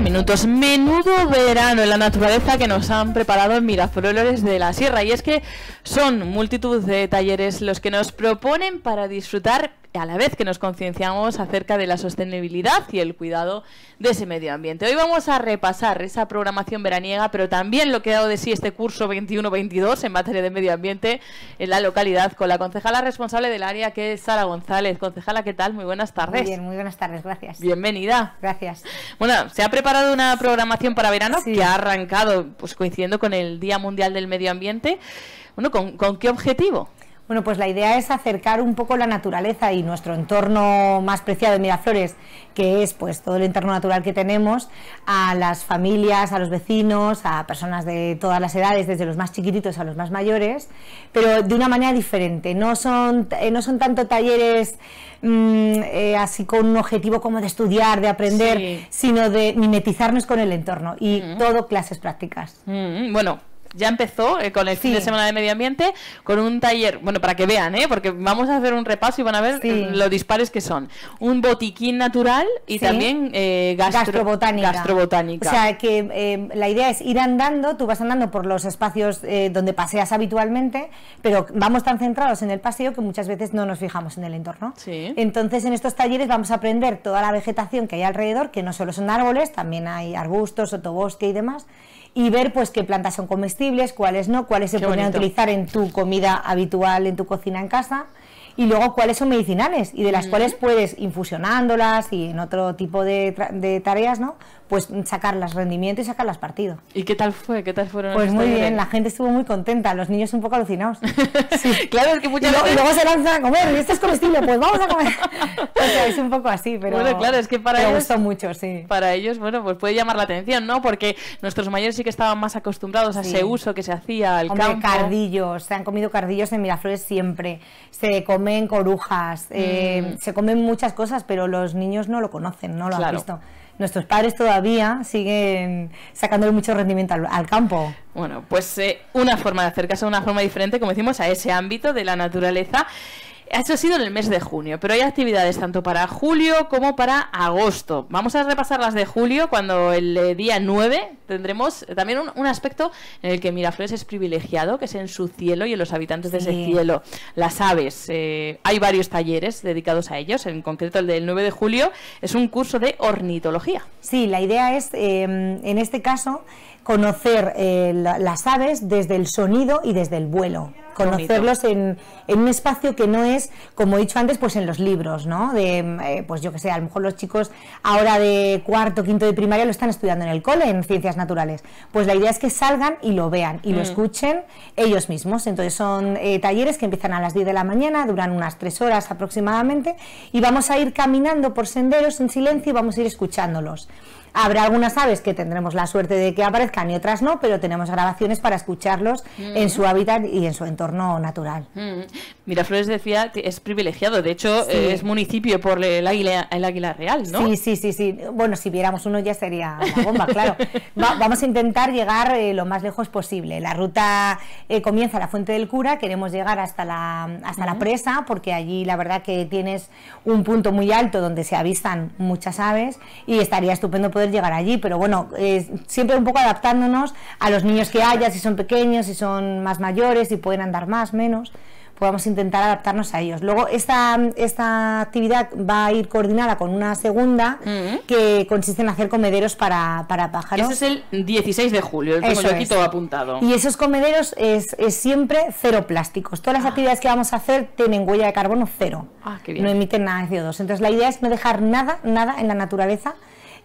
minutos. Menudo verano en la naturaleza que nos han preparado en Miraflores de la Sierra. Y es que son multitud de talleres los que nos proponen para disfrutar a la vez que nos concienciamos acerca de la sostenibilidad y el cuidado de ese medio ambiente. Hoy vamos a repasar esa programación veraniega, pero también lo que ha dado de sí este curso 21-22 en materia de medio ambiente en la localidad, con la concejala responsable del área, que es Sara González. Concejala, ¿qué tal? Muy buenas tardes. Muy bien, muy buenas tardes, gracias. Bienvenida. Gracias. Bueno, se ha preparado una programación para verano que ha arrancado, pues coincidiendo con el Día Mundial del Medio Ambiente. Bueno, con qué objetivo? Bueno, pues la idea es acercar un poco la naturaleza y nuestro entorno más preciado de Miraflores, que es pues todo el entorno natural que tenemos, a las familias, a los vecinos, a personas de todas las edades, desde los más chiquititos a los más mayores, pero de una manera diferente. No son, eh, no son tanto talleres mm, eh, así con un objetivo como de estudiar, de aprender, sino de mimetizarnos con el entorno y todo clases prácticas. bueno, ya empezó eh, con el fin de semana de medio ambiente, con un taller, bueno, para que vean, ¿eh? porque vamos a hacer un repaso y van a ver eh, los dispares que son. Un botiquín natural y también eh, gastrobotánica. gastrobotánica. O sea, que eh, la idea es ir andando, tú vas andando por los espacios donde paseas habitualmente, pero vamos tan centrados en el paseo que muchas veces no nos fijamos en el entorno. Entonces, en estos talleres vamos a aprender toda la vegetación que hay alrededor, que no solo son árboles, también hay arbustos, sotobosque y demás y ver pues qué plantas son comestibles, cuáles no, cuáles se pueden utilizar en tu comida habitual, en tu cocina en casa y luego cuáles son medicinales y de las mm. cuales puedes infusionándolas y en otro tipo de, de tareas, ¿no? pues sacarlas rendimientos y sacarlas partido. ¿Y qué tal fue? ¿Qué tal fueron? Pues muy bien, la gente estuvo muy contenta, los niños un poco alucinados. claro, es que muchas veces... Y luego se lanzan a comer, y esto es comestible, pues vamos a comer. es un poco así, pero... Bueno, claro, es que para ellos... gustó mucho, sí. Para ellos, bueno, pues puede llamar la atención, ¿no? Porque nuestros mayores sí que estaban más acostumbrados a ese uso que se hacía al Hombre, cardillos, se han comido cardillos en Miraflores siempre, se comen corujas, eh, mm. se comen muchas cosas, pero los niños no lo conocen, no lo han visto nuestros padres todavía siguen sacándole mucho rendimiento al, campo. Bueno, pues eh, una forma de acercarse de una forma diferente, como decimos, a ese ámbito de la naturaleza. Eso ha sido en el mes de junio, pero hay actividades tanto para julio como para agosto. Vamos a repasar las de julio, cuando el eh, día 9 tendremos eh, también un, aspecto en el que Miraflores es privilegiado, que es en su cielo y en los habitantes de ese cielo, las aves. Eh, hay varios talleres dedicados a ellos, en concreto el del 9 de julio es un curso de ornitología. Sí, la idea es, em, en este caso, conocer las aves desde el sonido y desde el vuelo conocerlos en, un espacio que no es, como he dicho antes, pues en los libros, ¿no? De, eh, pues yo que sé, a lo mejor los chicos ahora de cuarto, quinto de primaria lo están estudiando en el cole, en ciencias naturales. Pues la idea es que salgan y lo vean y lo mm. escuchen ellos mismos. Entonces son eh, talleres que empiezan a las 10 de la mañana, duran unas 3 horas aproximadamente y vamos a ir caminando por senderos en silencio y vamos a ir escuchándolos. Habrá algunas aves que tendremos la suerte de que aparezcan y otras no, pero tenemos grabaciones para escucharlos en mm. su hábitat y en su entorno natural. Mm. Mira Miraflores decía que es privilegiado, de hecho eh, es municipio por el águila, el águila real, ¿no? Sí, sí, sí, sí. Bueno, si viéramos uno ya sería la bomba, claro. vamos a intentar llegar eh, lo más lejos posible. La ruta eh, comienza a la Fuente del Cura, queremos llegar hasta la, hasta la presa, porque allí la verdad que tienes un punto muy alto donde se avistan muchas aves y estaría estupendo poder llegar allí, pero bueno, eh, siempre un poco adaptándonos a los niños que haya, si son pequeños, si son más mayores, si pueden andar más, menos podamos intentar adaptarnos a ellos. Luego, esta, esta actividad va a ir coordinada con una segunda mm. que consiste en hacer comederos para, para pájaros. Eso es el 16 de julio, el eso es. todo apuntado. Y esos comederos es, es siempre cero plásticos. Todas las ah. actividades que vamos a hacer tienen huella de carbono cero. Ah, No emiten nada de CO2. Entonces, la idea es no dejar nada, nada en la naturaleza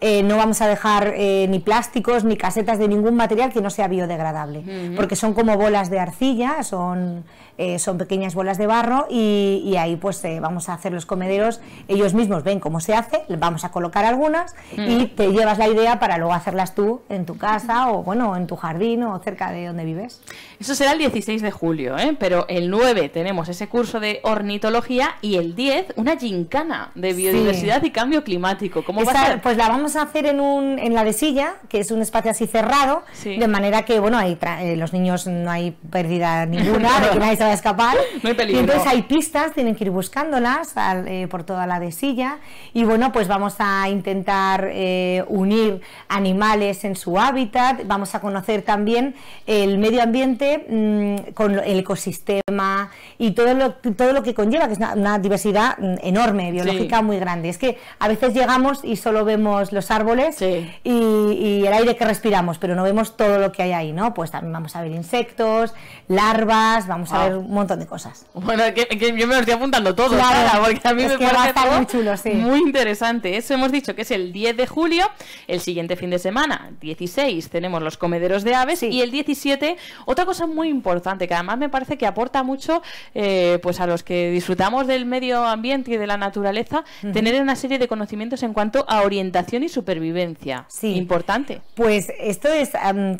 eh, no vamos a dejar eh, ni plásticos ni casetas de ningún material que no sea biodegradable, porque son como bolas de arcilla, son, eh, son pequeñas bolas de barro y, ahí pues vamos a hacer los comederos, ellos mismos ven cómo se hace, vamos a colocar algunas y te llevas la idea para luego hacerlas tú en tu casa o bueno, en tu jardín o cerca de donde vives. Eso será el 16 de julio, pero el 9 tenemos ese curso de ornitología y el 10 una gincana de biodiversidad y cambio climático. ¿Cómo a Pues la vamos a hacer en, un, en la de silla, que es un espacio así cerrado, de manera que, bueno, ahí eh, los niños no hay pérdida ninguna, de que nadie se va a escapar. hay entonces hay pistas, tienen que ir buscándolas eh, por toda la de silla. Y bueno, pues vamos a intentar eh, unir animales en su hábitat, vamos a conocer también el medio ambiente mm, con el ecosistema y todo lo, todo lo que conlleva, que es una, diversidad mm, enorme, biológica muy grande. Es que a veces llegamos y solo vemos los árboles y, el aire que respiramos, pero no vemos todo lo que hay ahí, ¿no? Pues también vamos a ver insectos, larvas, vamos a ah. ver un montón de cosas. Bueno, que, yo me lo estoy apuntando todo, porque a mí me muy interesante. Eso hemos dicho que es el 10 de julio, el siguiente fin de semana, 16, tenemos los comederos de aves y el 17, otra cosa muy importante que además me parece que aporta mucho eh, pues a los que disfrutamos del medio ambiente y de la naturaleza, tener una serie de conocimientos en cuanto a orientación y supervivencia. Importante. Pues esto es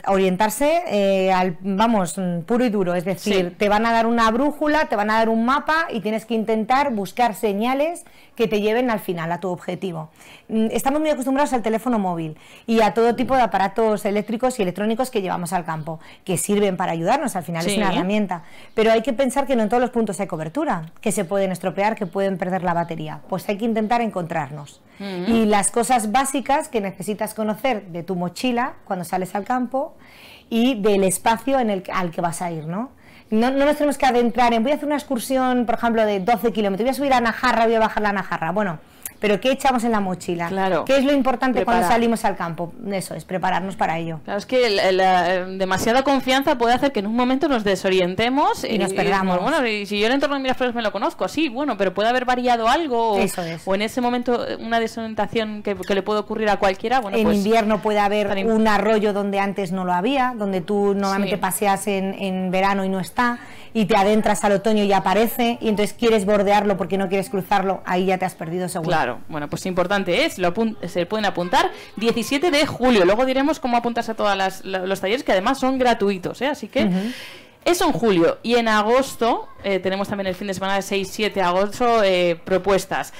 orientarse eh, al, vamos, mm, puro y duro. Es decir, te van a dar una brújula, te van a dar un mapa y tienes que intentar buscar señales que te lleven al final, a tu objetivo. Mm, estamos muy acostumbrados al teléfono móvil y a todo tipo de aparatos eléctricos y electrónicos que llevamos al campo, que sirven para ayudarnos, al final es una herramienta. Pero hay que pensar que no en todos los puntos hay cobertura, que se pueden estropear, que pueden perder la batería. Pues hay que intentar encontrarnos. Y las cosas básicas que necesitas conocer de tu mochila cuando sales al campo y del espacio en el, al que vas a ir, ¿no? No, nos tenemos que adentrar en voy a hacer una excursión, por ejemplo, de 12 kilómetros, voy a subir a Najarra, voy a bajar la Najarra. Bueno, pero ¿qué echamos en la mochila? Claro. ¿Qué es lo importante cuando salimos al campo? Eso es, prepararnos para ello. Claro, es que la, eh, demasiada confianza puede hacer que en un momento nos desorientemos y, nos perdamos. bueno, y si yo el entorno de Miraflores me lo conozco, sí, bueno, pero puede haber variado algo. Eso o, en ese momento eh, una desorientación que, le puede ocurrir a cualquiera. Bueno, en pues invierno puede haber un arroyo donde antes no lo había, donde tú normalmente paseas en, en verano y no está, y te adentras al otoño y aparece, y entonces quieres bordearlo porque no quieres cruzarlo, ahí ya te has perdido seguro bueno, pues importante es, lo se pueden apuntar 17 de julio. Luego diremos cómo apuntarse a todos los talleres, que además son gratuitos, ¿eh? Así que... Eso en julio y en agosto eh, tenemos también el fin de semana de 6-7 agosto eh, propuestas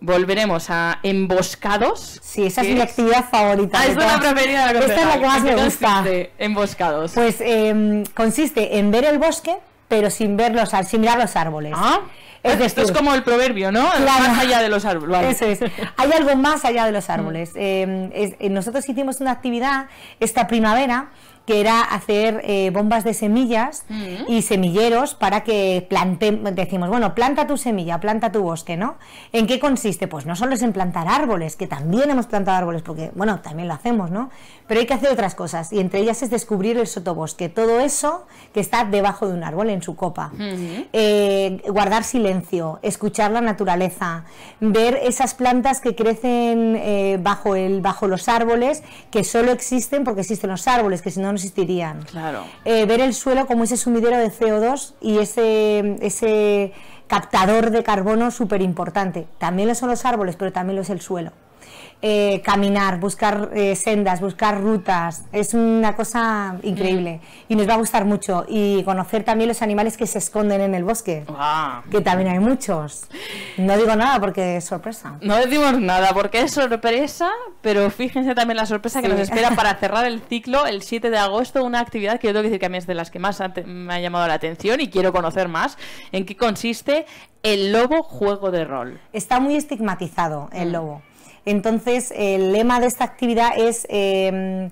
volveremos a Emboscados. Sí, esa es, mi actividad favorita. Ah, es una preferida Esta es la que más me gusta. Emboscados. Pues em, consiste en ver el bosque, pero sin ver sin mirar los árboles. ¿Ah? Esto es como el proverbio, ¿no? Más allá de los árboles. Eso es. Hay algo más allá de los mm. árboles. Eh, eh, nosotros hicimos una actividad esta primavera que era hacer eh, bombas de semillas mm. y semilleros para que plantemos, decimos, bueno, planta tu semilla, planta tu bosque, ¿no? ¿En qué consiste? Pues no solo es en plantar árboles, que también hemos plantado árboles, porque, bueno, también lo hacemos, ¿no? Pero hay que hacer otras cosas, y entre ellas es descubrir el sotobosque, todo eso que está debajo de un árbol en su copa. Eh, guardar silencio, escuchar la naturaleza, ver esas plantas que crecen eh, bajo, el, bajo los árboles, que solo existen porque existen los árboles, que si no existirían. Claro. Eh, ver el suelo como ese sumidero de CO2 y ese, ese captador de carbono súper importante. También lo son los árboles, pero también lo es el suelo. Eh, caminar, buscar eh, sendas, buscar rutas. Es una cosa increíble mm. y nos va a gustar mucho. Y conocer también los animales que se esconden en el bosque, ah. que también hay muchos. No digo nada porque es sorpresa. No decimos nada porque es sorpresa, pero fíjense también la sorpresa que nos espera para cerrar el ciclo el 7 de agosto, una actividad que yo tengo que decir que a mí es de las que más me ha llamado la atención y quiero conocer más. ¿En qué consiste el lobo juego de rol? Está muy estigmatizado el mm. lobo. Entonces, el lema de esta actividad es, em,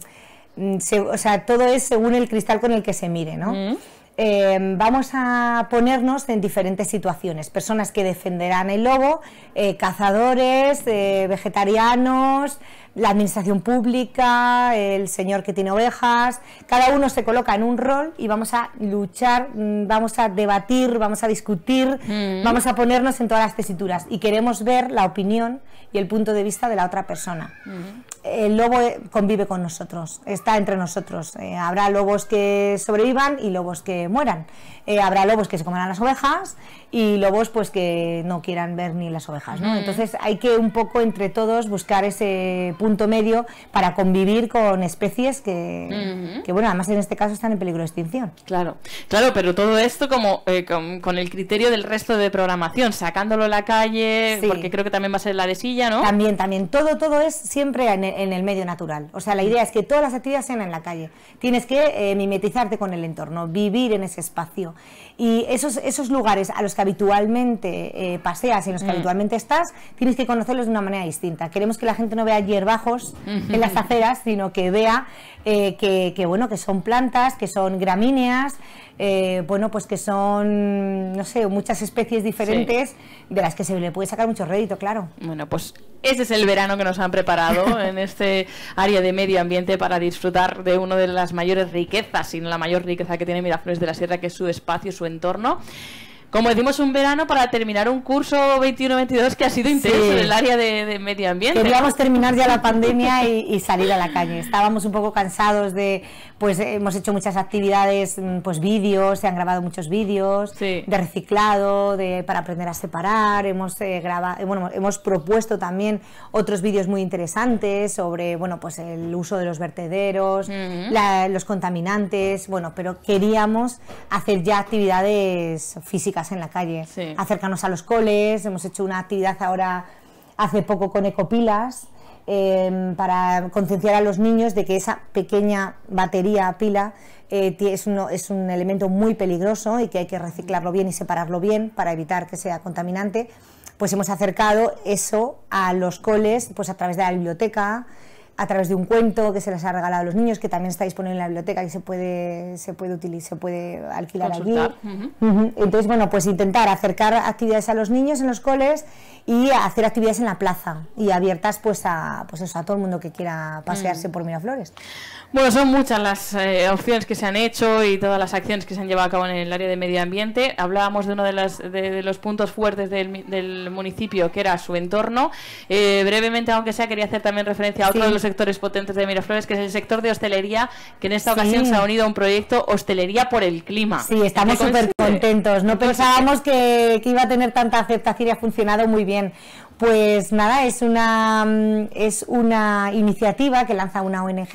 o sea, todo es según el cristal con el que se mire, ¿no? Mm. Em, vamos a ponernos en diferentes situaciones. Personas que defenderán el lobo, eh, cazadores, eh, vegetarianos, la administración pública, el señor que tiene ovejas, cada uno se coloca en un rol y vamos a luchar, mm, vamos a debatir, vamos a discutir, mm. vamos a ponernos en todas las tesituras y queremos ver la opinión y el punto de vista de la otra persona. Mm. El lobo eh, convive con nosotros, está entre nosotros. Eh, habrá lobos que sobrevivan y lobos que mueran. Eh, habrá lobos que se comerán las ovejas y lobos pues, pues que no quieran ver ni las ovejas, ¿no? Entonces hay que un poco entre todos buscar ese punto medio para convivir con especies que, bueno, además en este caso están en peligro de extinción. Claro, claro, pero todo esto como eh, con, el criterio del resto de programación, sacándolo a la calle, porque creo que también va a ser la de silla, ¿no? También, también, todo, todo es siempre en el, medio natural. O sea, la idea es que todas las actividades sean en la calle. Tienes que eh, mimetizarte con el entorno, vivir en ese espacio. Y esos, esos lugares a los que habitualmente eh, paseas y en los que mm. habitualmente estás, tienes que conocerlos de una manera distinta. Queremos que la gente no vea hierbajos en las aceras, sino que vea eh, que, bueno, que son plantas, que son gramíneas, eh, bueno, pues que son, no sé, muchas especies diferentes de las que se le puede sacar mucho rédito, claro. Bueno, pues ese es el verano que nos han preparado en este área de medio ambiente para disfrutar de una de las mayores riquezas, sino la mayor riqueza que tiene Miraflores de la Sierra, que es su espacio, su entorno como decimos, un verano para terminar un curso 21-22 que ha sido intenso en el área de, medio ambiente. Queríamos terminar ya la pandemia y, salir a la calle. Estábamos un poco cansados de, pues eh, hemos hecho muchas actividades, mm, pues vídeos, se han grabado muchos vídeos de reciclado, para aprender a separar, hemos eh, grabado, eh, bueno, hemos propuesto también otros vídeos muy interesantes sobre, bueno, pues el uso de los vertederos, mm. los contaminantes, bueno, pero queríamos hacer ya actividades físicas en la calle, acercarnos a los coles, hemos hecho una actividad ahora hace poco con ecopilas. Em, para concienciar a los niños de que esa pequeña batería pila eh, es, es, un elemento muy peligroso y que hay que reciclarlo bien y separarlo bien para evitar que sea contaminante, pues hemos acercado eso a los coles pues a través de la biblioteca, a través de un cuento que se les ha regalado a los niños, que también está disponible en la biblioteca y se puede, se puede, utilizar, se puede alquilar allí. Entonces, bueno, pues intentar acercar actividades a los niños en los coles y hacer actividades en la plaza y abiertas pues a, pues eso, a todo el mundo que quiera pasearse mm. por Miraflores. Bueno, son muchas las eh, opciones que se han hecho y todas las acciones que se han llevado a cabo en el área de medio ambiente. Hablábamos de uno de, las, de, los puntos fuertes del, municipio, que era su entorno. Eh, brevemente, aunque sea, quería hacer también referencia a otro los potentes de Miraflores, que es el sector de hostelería, que en esta ocasión se ha unido a un proyecto Hostelería por el Clima. Sí, estamos súper contentos. No eh, pues, pensábamos eh, que, iba a tener tanta aceptación y ha funcionado muy bien. Pues nada, es una, mm, es una iniciativa que lanza una ONG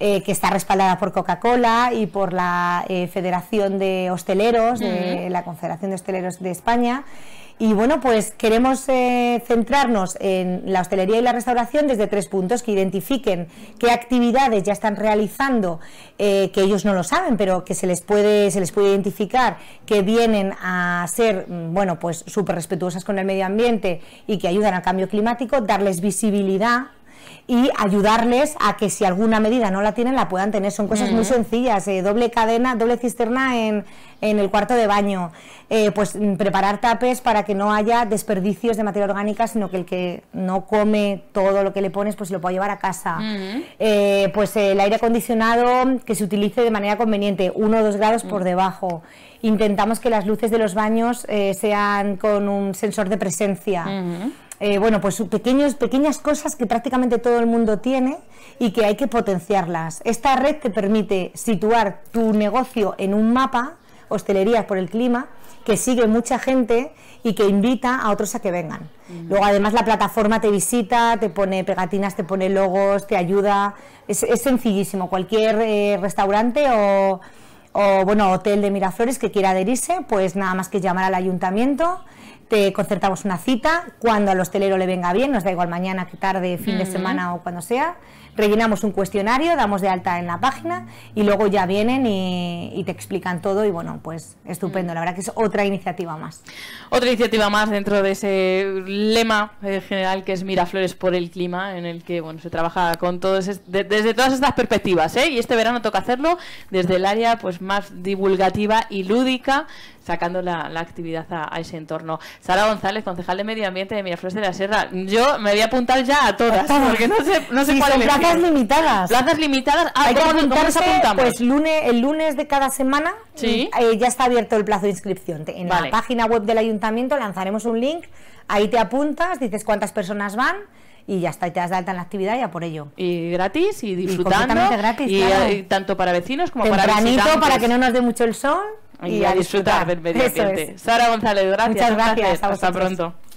eh, que está respaldada por Coca-Cola y por la Federación de Hosteleros, de la Confederación de Hosteleros de España. Y bueno, pues queremos eh, centrarnos en la hostelería y la restauración desde tres puntos, que identifiquen qué actividades ya están realizando, eh, que ellos no lo saben, pero que se les puede, se les puede identificar, que vienen a ser, mm, bueno, pues súper respetuosas con el medio ambiente y que ayudan al cambio climático, darles visibilidad y ayudarles a que si alguna medida no la tienen la puedan tener. Son cosas muy sencillas, eh, doble cadena, doble cisterna en, el cuarto de baño, eh, pues mm, preparar tapes para que no haya desperdicios de materia orgánica, sino que el que no come todo lo que le pones pues lo pueda llevar a casa. Eh, pues el aire acondicionado que se utilice de manera conveniente, uno o dos grados por mm. debajo. Intentamos que las luces de los baños sean con un sensor de presencia. Eh, bueno, pues pequeños, pequeñas cosas que prácticamente todo el mundo tiene y que hay que potenciarlas. Esta red te permite situar tu negocio en un mapa, hostelerías por el clima, que sigue mucha gente y que invita a otros a que vengan. Luego además la plataforma te visita, te pone pegatinas, te pone logos, te ayuda. Es, sencillísimo. Cualquier eh, restaurante o, o, bueno, hotel de Miraflores que quiera adherirse, pues nada más que llamar al ayuntamiento te concertamos una cita, cuando al hostelero le venga bien, nos da igual mañana, que tarde, fin de semana o cuando sea, rellenamos un cuestionario, damos de alta en la página y luego ya vienen y, te explican todo y bueno, pues estupendo, mm. la verdad que es otra iniciativa más. Otra iniciativa más dentro de ese lema eh, general que es Miraflores por el clima, en el que bueno, se trabaja con todos desde todas estas perspectivas ¿eh? y este verano toca hacerlo desde el área pues más divulgativa y lúdica sacando la, actividad a, ese entorno. Sara González, concejal de Medio Ambiente de Miraflores de la Sierra. Yo me voy a apuntar ya a todas, porque no sé, no plazas limitadas. Plazas limitadas. Ah, Hay que Pues lunes, el lunes de cada semana eh, ya está abierto el plazo de inscripción. En la página web del ayuntamiento lanzaremos un link, ahí te apuntas, dices cuántas personas van y ya está, te das alta en la actividad ya por ello. Y gratis y disfrutando. Y, eh, tanto para vecinos como para visitantes. para que no nos dé mucho el sol y, a disfrutar, del medio ambiente. Sara González, gracias. Muchas gracias. Hasta pronto.